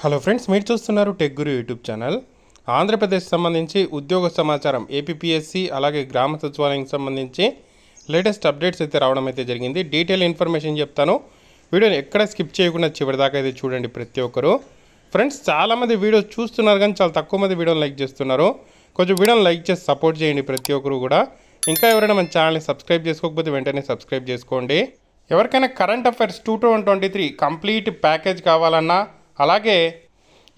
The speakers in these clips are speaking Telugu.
హలో ఫ్రెండ్స్ మీరు చూస్తున్నారు tech guru YouTube channel Andhra Pradesh సంబంధించి ఉద్యోగ సమాచారం ఏపీఎస్సి అలాగే గ్రామ సచివాలయానికి సంబంధించి లేటెస్ట్ అప్డేట్స్ అయితే రావడం అయితే జరిగింది డీటెయిల్ ఇన్ఫర్మేషన్ చెప్తాను వీడియోని ఎక్కడ స్కిప్ చేయకుండా చివరిదాకా అయితే చూడండి ప్రతి ఒక్కరు ఫ్రెండ్స్ చాలామంది వీడియో చూస్తున్నారు కానీ చాలా తక్కువ మంది వీడియోని లైక్ చేస్తున్నారు కొంచెం వీడియోని లైక్ చేసి సపోర్ట్ చేయండి ప్రతి ఒక్కరు కూడా ఇంకా ఎవరైనా మన ఛానల్ని సబ్స్క్రైబ్ చేసుకోకపోతే వెంటనే సబ్స్క్రైబ్ చేసుకోండి ఎవరికైనా current affairs two twenty three complete package కావాలన్నా అలాగే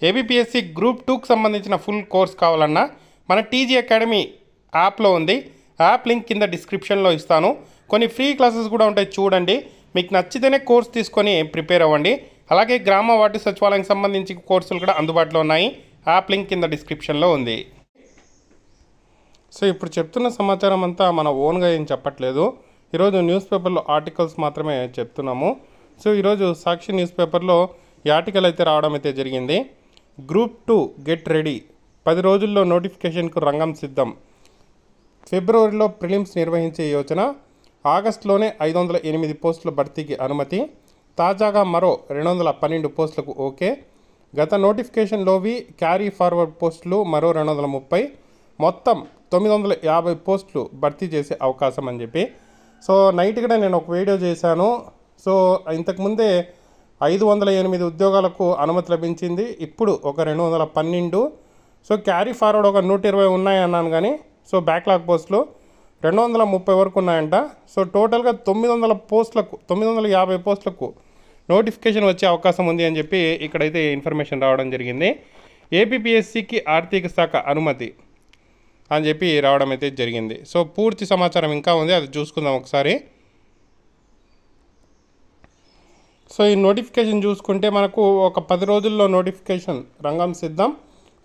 ఏబిపిఎస్సి గ్రూప్ టూకు సంబంధించిన ఫుల్ కోర్స్ కావాలన్నా మన టీజీ అకాడమీ యాప్లో ఉంది యాప్ లింక్ కింద డిస్క్రిప్షన్లో ఇస్తాను కొన్ని ఫ్రీ క్లాసెస్ కూడా ఉంటాయి చూడండి మీకు నచ్చితేనే కోర్స్ తీసుకొని ప్రిపేర్ అవ్వండి అలాగే గ్రామ వాటి సచివాలయం సంబంధించి కోర్సులు కూడా అందుబాటులో ఉన్నాయి యాప్ లింక్ కింద డిస్క్రిప్షన్లో ఉంది సో ఇప్పుడు చెప్తున్న సమాచారం అంతా మన ఓన్గా ఏం చెప్పట్లేదు ఈరోజు న్యూస్ పేపర్లో ఆర్టికల్స్ మాత్రమే చెప్తున్నాము సో ఈరోజు సాక్షి న్యూస్ పేపర్లో ఈ ఆర్టికల్ అయితే రావడం అయితే జరిగింది గ్రూప్ టూ గెట్ రెడీ పది రోజుల్లో నోటిఫికేషన్కు రంగం సిద్ధం ఫిబ్రవరిలో ప్రిలిమ్స్ నిర్వహించే యోచన ఆగస్టులోనే ఐదు వందల ఎనిమిది పోస్టుల భర్తీకి అనుమతి తాజాగా మరో రెండు వందల పన్నెండు పోస్టులకు ఓకే గత నోటిఫికేషన్లోవి క్యారీ ఫార్వర్డ్ పోస్టులు మరో రెండు వందల ముప్పై మొత్తం తొమ్మిది వందల యాభై పోస్టులు భర్తీ చేసే అవకాశం అని చెప్పి సో నైట్ కూడా నేను ఒక వీడియో చేశాను సో ఇంతకుముందే ఐదు వందల ఎనిమిది ఉద్యోగాలకు అనుమతి లభించింది ఇప్పుడు ఒక రెండు వందల పన్నెండు సో క్యారీ ఫార్వర్డ్ ఒక నూట ఇరవై ఉన్నాయి అన్నాను కానీ సో బ్యాక్లాగ్ పోస్టులు రెండు వందల ముప్పై వరకు ఉన్నాయంట సో టోటల్గా తొమ్మిది వందల పోస్టులకు తొమ్మిది వందల యాభై పోస్టులకు నోటిఫికేషన్ వచ్చే అవకాశం ఉంది అని చెప్పి ఇక్కడైతే ఇన్ఫర్మేషన్ రావడం జరిగింది ఏపీపీఎస్సికి ఆర్థిక శాఖ అనుమతి అని చెప్పి రావడం అయితే జరిగింది సో పూర్తి సమాచారం ఇంకా ఉంది అది చూసుకుందాం ఒకసారి సో ఈ నోటిఫికేషన్ చూసుకుంటే మనకు ఒక పది రోజుల్లో నోటిఫికేషన్ రంగం సిద్ధం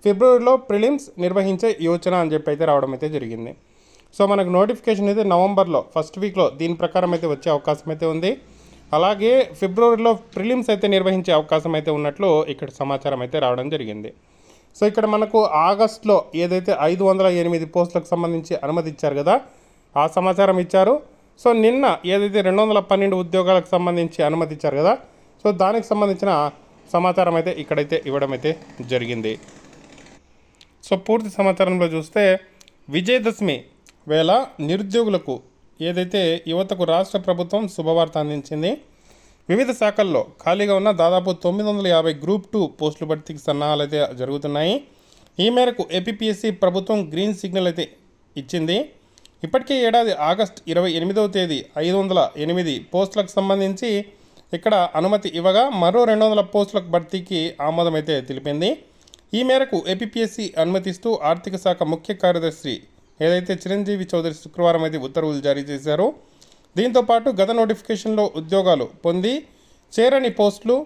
ఫిబ్రవరిలో ప్రిలిమ్స్ నిర్వహించే యోచన అని చెప్పి అయితే రావడం అయితే జరిగింది సో మనకు నోటిఫికేషన్ అయితే నవంబర్లో ఫస్ట్ వీక్లో దీని ప్రకారం అయితే వచ్చే అవకాశం అయితే ఉంది అలాగే ఫిబ్రవరిలో ప్రిలిమ్స్ అయితే నిర్వహించే అవకాశం అయితే ఉన్నట్లు ఇక్కడ సమాచారం అయితే రావడం జరిగింది సో ఇక్కడ మనకు ఆగస్ట్లో ఏదైతే ఐదు వందల ఎనిమిది పోస్టులకు సంబంధించి అనుమతి ఇచ్చారు కదా ఆ సమాచారం ఇచ్చారు సో నిన్న ఏదైతే రెండు వందల పన్నెండు ఉద్యోగాలకు సంబంధించి అనుమతి ఇచ్చారు కదా సో దానికి సంబంధించిన సమాచారం అయితే ఇక్కడైతే ఇవ్వడం అయితే జరిగింది సో పూర్తి సమాచారంలో చూస్తే విజయదశమి వేళ నిరుద్యోగులకు ఏదైతే యువతకు రాష్ట్ర ప్రభుత్వం శుభవార్త అందించింది వివిధ శాఖల్లో ఖాళీగా ఉన్న దాదాపు తొమ్మిది వందల యాభై గ్రూప్ టూ పోస్టుల భర్తీకి సన్నాహాలు అయితే జరుగుతున్నాయి ఈ మేరకు ఏపీపీఎస్సీ ప్రభుత్వం గ్రీన్ సిగ్నల్ అయితే ఇచ్చింది ఇప్పటికే ఏడాది ఆగస్ట్ ఇరవై ఎనిమిదవ తేదీ ఐదు వందల ఎనిమిది పోస్టులకు సంబంధించి ఇక్కడ అనుమతి ఇవ్వగా మరో రెండు వందల పోస్టులకు భర్తీకి ఆమోదమైతే తెలిపింది ఈ మేరకు ఏపీఎస్సి అనుమతిస్తూ ఆర్థిక శాఖ ముఖ్య కార్యదర్శి ఏదైతే చిరంజీవి చౌదరి శుక్రవారం అయితే ఉత్తర్వులు జారీ చేశారో దీంతో పాటు గత నోటిఫికేషన్లో ఉద్యోగాలు పొంది చేరని పోస్టులు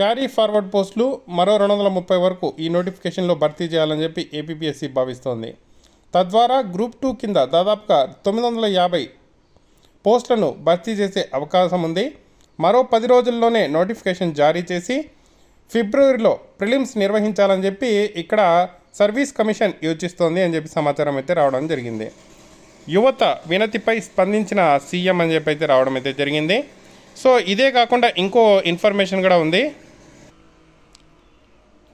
క్యారీ ఫార్వర్డ్ పోస్టులు మరో రెండు వందల ముప్పై వరకు ఈ నోటిఫికేషన్లో భర్తీ చేయాలని చెప్పి ఏపీఎస్సి భావిస్తోంది తద్వారా గ్రూప్ టూ కింద దాదాపుగా తొమ్మిది వందల యాభై పోస్టులను భర్తీ చేసే అవకాశం ఉంది మరో పది రోజుల్లోనే నోటిఫికేషన్ జారీ చేసి ఫిబ్రవరిలో ప్రిలిమ్స్ నిర్వహించాలని చెప్పి ఇక్కడ సర్వీస్ కమిషన్ యోచిస్తోంది అని చెప్పి సమాచారం అయితే రావడం జరిగింది యువత వినతిపై స్పందించిన సీఎం అని చెప్పి అయితే రావడం అయితే జరిగింది సో ఇదే కాకుండా ఇంకో ఇన్ఫర్మేషన్ కూడా ఉంది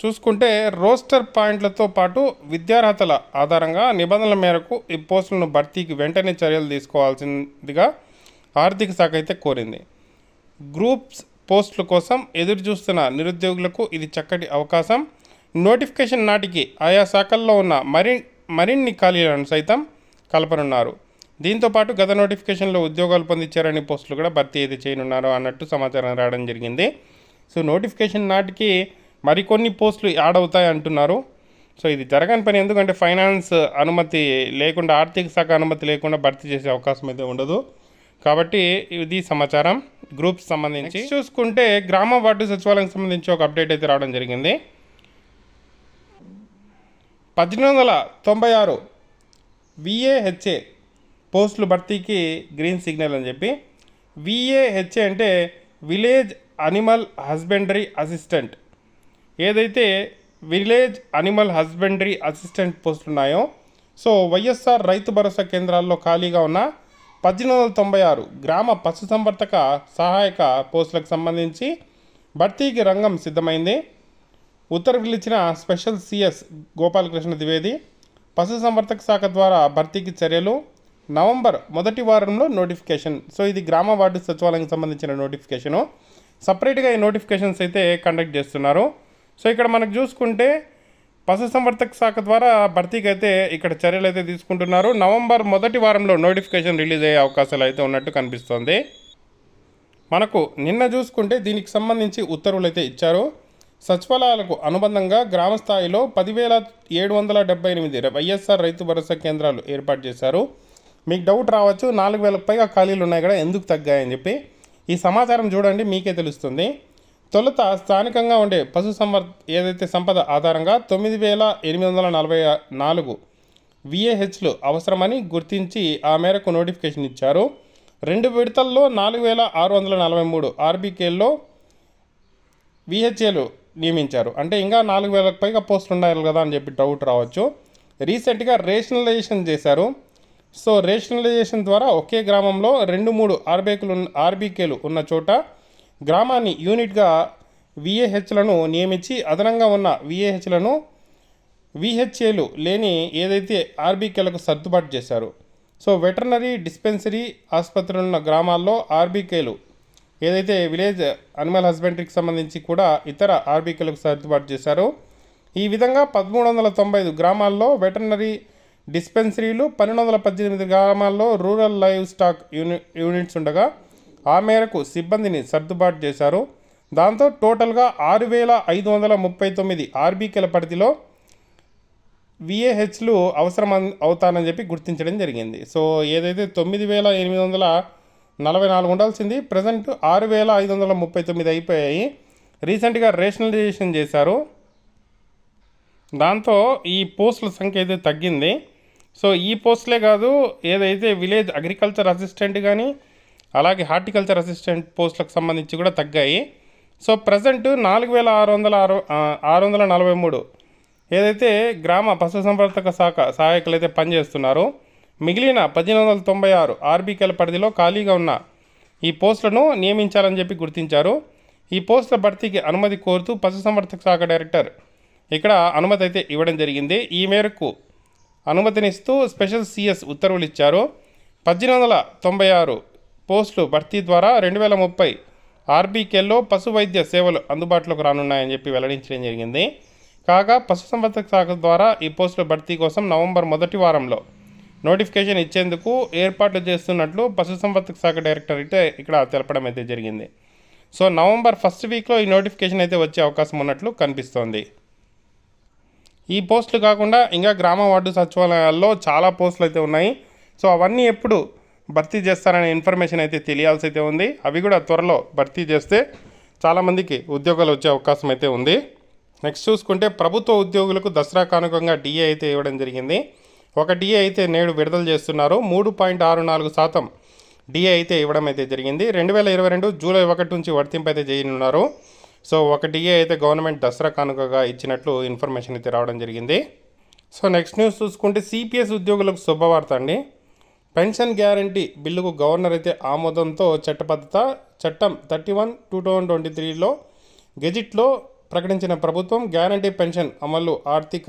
చూసుకుంటే రోస్టర్ పాయింట్లతో పాటు విద్యార్హతల ఆధారంగా నిబంధనల మేరకు ఈ పోస్టులను భర్తీకి వెంటనే చర్యలు తీసుకోవాల్సిందిగా ఆర్థిక శాఖ అయితే కోరింది గ్రూప్స్ పోస్టుల కోసం ఎదురు చూస్తున్న నిరుద్యోగులకు ఇది చక్కటి అవకాశం నోటిఫికేషన్ నాటికి ఆయా శాఖల్లో ఉన్న మరి మరిన్ని ఖాళీలను సైతం కలపనున్నారు దీంతోపాటు గత నోటిఫికేషన్లో ఉద్యోగాలు పొందించారని పోస్టులు కూడా భర్తీ అయితే చేయనున్నారు అన్నట్టు సమాచారం రావడం జరిగింది సో నోటిఫికేషన్ నాటికి మరికొన్ని పోస్టులు యాడ్ అవుతాయి అంటున్నారు సో ఇది జరగని పని ఎందుకంటే ఫైనాన్స్ అనుమతి లేకుండా ఆర్థిక శాఖ అనుమతి లేకుండా భర్తీ చేసే అవకాశం అయితే ఉండదు కాబట్టి ఇది సమాచారం గ్రూప్స్ సంబంధించి చూసుకుంటే గ్రామ వార్డు సచివాలయం సంబంధించి ఒక అప్డేట్ అయితే రావడం జరిగింది పద్దెనిమిది వందల తొంభై ఆరు విఏహెచ్ఏ పోస్టులు భర్తీకి గ్రీన్ సిగ్నల్ అని చెప్పి విఏహెచ్ఏ అంటే విలేజ్ అనిమల్ హస్బెండరీ అసిస్టెంట్ ఏదైతే విలేజ్ అనిమల్ హస్బెండరీ అసిస్టెంట్ పోస్టులు ఉన్నాయో సో వైఎస్ఆర్ రైతు భరోసా కేంద్రాల్లో ఖాళీగా ఉన్న పద్దెనిమిది వందల తొంభై ఆరు గ్రామ పశుసంవర్ధక సహాయక పోస్టులకు సంబంధించి భర్తీకి రంగం సిద్ధమైంది ఉత్తర్వులు ఇచ్చిన స్పెషల్ సిఎస్ గోపాలకృష్ణ ద్వివేది పశుసంవర్ధక శాఖ ద్వారా భర్తీకి చర్యలు నవంబర్ మొదటి వారంలో నోటిఫికేషన్ సో ఇది గ్రామ వార్డు సచివాలయానికి సంబంధించిన నోటిఫికేషను సపరేట్గా ఈ నోటిఫికేషన్స్ అయితే కండక్ట్ చేస్తున్నారు సో ఇక్కడ మనకు చూసుకుంటే పశుసంవర్ధక శాఖ ద్వారా భర్తీకి అయితే ఇక్కడ చర్యలు అయితే తీసుకుంటున్నారు నవంబర్ మొదటి వారంలో నోటిఫికేషన్ రిలీజ్ అయ్యే అవకాశాలు అయితే ఉన్నట్టు కనిపిస్తోంది మనకు నిన్న చూసుకుంటే దీనికి సంబంధించి ఉత్తర్వులు అయితే ఇచ్చారు సచివాలయాలకు అనుబంధంగా గ్రామ స్థాయిలో పదివేల ఏడు వందల డెబ్బై ఎనిమిది వైఎస్ఆర్ రైతు భరోసా కేంద్రాలు ఏర్పాటు చేశారు మీకు డౌట్ రావచ్చు నాలుగు వేలకు పైగా ఖాళీలు ఉన్నాయి కదా ఎందుకు తగ్గాయని చెప్పి ఈ సమాచారం చూడండి మీకే తెలుస్తుంది తొలుత స్థానికంగా ఉండే పశు సంవర్ ఏదైతే సంపద ఆధారంగా తొమ్మిది వేల ఎనిమిది వందల నలభై నాలుగు విఏహెచ్లు అవసరమని గుర్తించి ఆ మేరకు నోటిఫికేషన్ ఇచ్చారు రెండు విడతల్లో నాలుగు వేల ఆరు వందల నలభై మూడు ఆర్బీకేల్లో విహెచ్ఏలు నియమించారు అంటే ఇంకా నాలుగు వేలకు పైగా పోస్టులు ఉండాలి కదా అని చెప్పి డౌట్ రావచ్చు రీసెంట్గా రేషనలైజేషన్ చేశారు సో రేషనలైజేషన్ ద్వారా ఒకే గ్రామంలో రెండు మూడు ఆర్బీకులు ఆర్బీకేలు ఉన్న చోట గ్రామాన్ని యూనిట్గా విఏహెచ్లను నియమించి అదనంగా ఉన్న విఏహెచ్లను విహెచ్ఏలు లేని ఏదైతే ఆర్బీకేలకు సర్దుబాటు చేశారు సో వెటర్నరీ డిస్పెన్సరీ ఆసుపత్రులు ఉన్న గ్రామాల్లో ఆర్బీకేలు ఏదైతే విలేజ్ అనిమల్ హస్బెండరీకి సంబంధించి కూడా ఇతర ఆర్బీకేలకు సర్దుబాటు చేశారు ఈ విధంగా పదమూడు వందల తొంభై ఐదు గ్రామాల్లో వెటర్నరీ డిస్పెన్సరీలు పన్నెండు వందల పద్దెనిమిది గ్రామాల్లో రూరల్ లైవ్ స్టాక్ యూని యూనిట్స్ ఉండగా ఆ మేరకు సిబ్బందిని సర్దుబాటు చేశారు దాంతో టోటల్గా ఆరు వేల ఐదు వందల ముప్పై తొమ్మిది ఆర్బీకేల పరిధిలో విఏహెచ్లు అవసరం అవుతానని చెప్పి గుర్తించడం జరిగింది సో ఏదైతే తొమ్మిది వేల ఎనిమిది వందల నలభై నాలుగు ఉండాల్సింది ప్రజెంట్ ఆరు వేల ఐదు వందల ముప్పై తొమ్మిది అయిపోయాయి రీసెంట్గా రేషనలైజేషన్ చేశారు దాంతో ఈ పోస్టుల సంఖ్య అయితే తగ్గింది సో ఈ పోస్టులే కాదు ఏదైతే విలేజ్ అగ్రికల్చర్ అసిస్టెంట్ కానీ అలాగే హార్టికల్చర్ అసిస్టెంట్ పోస్టులకు సంబంధించి కూడా తగ్గాయి సో ప్రజెంట్ నాలుగు వేల ఆరు వందల ఆరు ఆరు వందల నలభై మూడు ఏదైతే గ్రామ పశుసంవర్ధక శాఖ సహాయకులు అయితే పనిచేస్తున్నారు మిగిలిన పద్దెనిమిది వందల తొంభై ఆరు ఆర్బీకేల పరిధిలో ఖాళీగా ఉన్న ఈ పోస్టులను నియమించాలని చెప్పి గుర్తించారు ఈ పోస్టుల భర్తీకి అనుమతి కోరుతూ పశుసంవర్ధక శాఖ డైరెక్టర్ ఇక్కడ అనుమతి అయితే ఇవ్వడం జరిగింది ఈ మేరకు అనుమతినిస్తూ స్పెషల్ సిఎస్ ఉత్తర్వులు ఇచ్చారు పద్దెనిమిది వందల తొంభై ఆరు పోస్టులు భర్తీ ద్వారా రెండు వేల ముప్పై ఆర్బీకేలో పశు వైద్య సేవలు అందుబాటులోకి రానున్నాయని చెప్పి వెల్లడించడం జరిగింది కాగా పశుసంవర్ధక శాఖ ద్వారా ఈ పోస్టుల భర్తీ కోసం నవంబర్ మొదటి వారంలో నోటిఫికేషన్ ఇచ్చేందుకు ఏర్పాట్లు చేస్తున్నట్లు పశుసంవర్ధక శాఖ డైరెక్టర్ అయితే ఇక్కడ తెలపడం అయితే జరిగింది సో నవంబర్ ఫస్ట్ వీక్లో ఈ నోటిఫికేషన్ అయితే వచ్చే అవకాశం ఉన్నట్లు కనిపిస్తోంది ఈ పోస్టులు కాకుండా ఇంకా గ్రామ వార్డు సచివాలయాల్లో చాలా పోస్టులు అయితే ఉన్నాయి సో అవన్నీ ఎప్పుడు భర్తీ చేస్తారనే ఇన్ఫర్మేషన్ అయితే తెలియాల్సి అయితే ఉంది అవి కూడా త్వరలో భర్తీ చేస్తే చాలామందికి ఉద్యోగాలు వచ్చే అవకాశం అయితే ఉంది నెక్స్ట్ చూసుకుంటే ప్రభుత్వ ఉద్యోగులకు దసరా కానుకంగా డిఏ అయితే ఇవ్వడం జరిగింది ఒక డిఏ అయితే నేడు విడుదల చేస్తున్నారు మూడు పాయింట్ ఆరు నాలుగు శాతం డిఏ అయితే ఇవ్వడం అయితే జరిగింది రెండు వేల ఇరవై రెండు జూలై ఒకటి నుంచి వర్తింపు అయితే చేయనున్నారు సో ఒక డిఏ అయితే గవర్నమెంట్ దసరా కానుకగా ఇచ్చినట్లు ఇన్ఫర్మేషన్ అయితే రావడం జరిగింది సో నెక్స్ట్ న్యూస్ చూసుకుంటే సిపిఎస్ ఉద్యోగులకు శుభవార్త అండి పెన్షన్ గ్యారంటీ బిల్లుకు గవర్నర్ అయితే ఆమోదంతో చట్టబద్ధత చట్టం thirty one two thousand twenty త్రీలో గెజిట్లో ప్రకటించిన ప్రభుత్వం గ్యారంటీ పెన్షన్ అమలు ఆర్థిక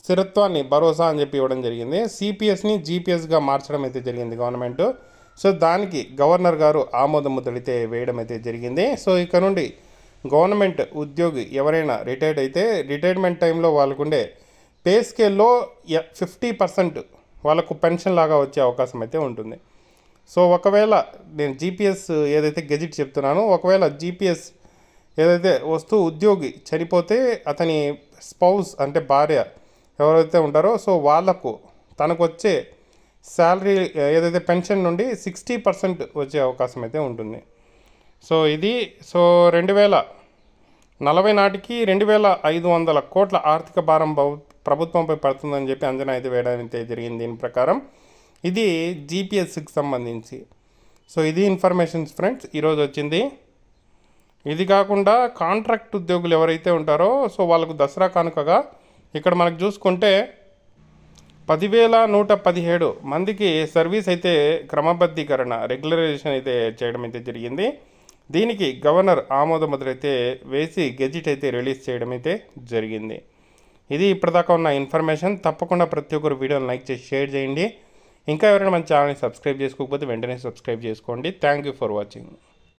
స్థిరత్వాన్ని భరోసా అని చెప్పి ఇవ్వడం జరిగింది సిపిఎస్ని జీపీఎస్గా మార్చడం అయితే జరిగింది గవర్నమెంట్ సో దానికి గవర్నర్ గారు ఆమోద ముద్రైతే వేయడం అయితే జరిగింది సో ఇక నుండి గవర్నమెంట్ ఉద్యోగి ఎవరైనా రిటైర్డ్ అయితే రిటైర్మెంట్ టైంలో వాళ్ళకుండే పే స్కేల్లో ఫిఫ్టీ పర్సెంట్ వాళ్ళకు పెన్షన్ లాగా వచ్చే అవకాశం అయితే ఉంటుంది సో ఒకవేళ నేను జీపీఎస్ ఏదైతే గెజిట్ చెప్తున్నానో ఒకవేళ జీపీఎస్ ఏదైతే వస్తూ ఉద్యోగి చనిపోతే అతని స్పౌస్ అంటే భార్య ఎవరైతే ఉంటారో సో వాళ్లకు తనకు వచ్చే శాలరీ ఏదైతే పెన్షన్ నుండి సిక్స్టీ పర్సెంట్ వచ్చే అవకాశం అయితే ఉంటుంది సో ఇది సో రెండు వేల నలభై నాటికి రెండు వేల ఐదు వందల కోట్ల ఆర్థిక భారం ప్రభుత్వంపై పడుతుందని చెప్పి అంజనా అయితే వేయడం అయితే జరిగింది దీని ప్రకారం ఇది జీపీఎస్కి సంబంధించి సో ఇది ఇన్ఫర్మేషన్స్ ఫ్రెండ్స్ ఈరోజు వచ్చింది ఇది కాకుండా కాంట్రాక్ట్ ఉద్యోగులు ఎవరైతే ఉంటారో సో వాళ్ళకు దసరా కానుకగా ఇక్కడ మనకు చూసుకుంటే పదివేల నూట పదిహేడు మందికి సర్వీస్ అయితే క్రమబద్ధీకరణ రెగ్యులరైజేషన్ అయితే చేయడం అయితే జరిగింది దీనికి గవర్నర్ ఆమోద ముద్ర అయితే వేసి గెజిట్ అయితే రిలీజ్ చేయడం అయితే జరిగింది ఇది ఇప్పటిదాకా ఉన్న ఇన్ఫర్మేషన్ తప్పకుండా ప్రతి ఒక్కరు వీడియోని లైక్ చేసి షేర్ చేయండి ఇంకా ఎవరైనా మన ఛానల్ని సబ్స్క్రైబ్ చేసుకోకపోతే వెంటనే సబ్స్క్రైబ్ చేసుకోండి థ్యాంక్ యూ ఫర్ వాచింగ్